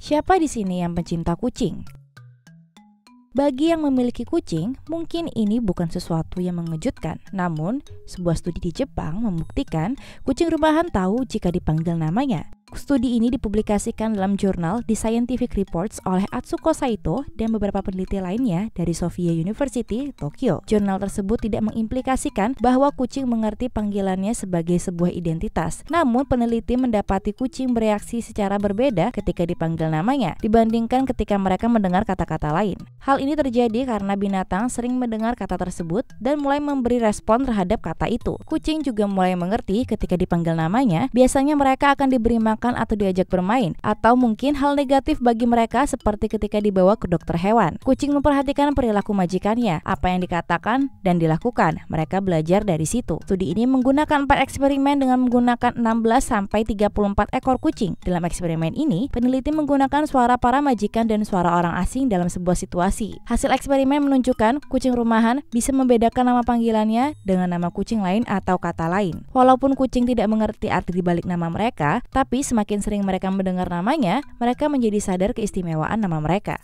Siapa di sini yang pencinta kucing? Bagi yang memiliki kucing, mungkin ini bukan sesuatu yang mengejutkan. Namun, sebuah studi di Jepang membuktikan kucing rumahan tahu jika dipanggil namanya studi ini dipublikasikan dalam jurnal The Scientific Reports oleh Atsuko Saito dan beberapa peneliti lainnya dari Sofia University, Tokyo. Jurnal tersebut tidak mengimplikasikan bahwa kucing mengerti panggilannya sebagai sebuah identitas. Namun, peneliti mendapati kucing bereaksi secara berbeda ketika dipanggil namanya dibandingkan ketika mereka mendengar kata-kata lain. Hal ini terjadi karena binatang sering mendengar kata tersebut dan mulai memberi respon terhadap kata itu. Kucing juga mulai mengerti ketika dipanggil namanya, biasanya mereka akan diberi makan atau diajak bermain, atau mungkin hal negatif bagi mereka seperti ketika dibawa ke dokter hewan. Kucing memperhatikan perilaku majikannya, apa yang dikatakan dan dilakukan. Mereka belajar dari situ. Studi ini menggunakan empat eksperimen dengan menggunakan 16 34 ekor kucing. Dalam eksperimen ini, peneliti menggunakan suara para majikan dan suara orang asing dalam sebuah situasi. Hasil eksperimen menunjukkan kucing rumahan bisa membedakan nama panggilannya dengan nama kucing lain atau kata lain. Walaupun kucing tidak mengerti arti dibalik nama mereka, tapi semakin sering mereka mendengar namanya, mereka menjadi sadar keistimewaan nama mereka.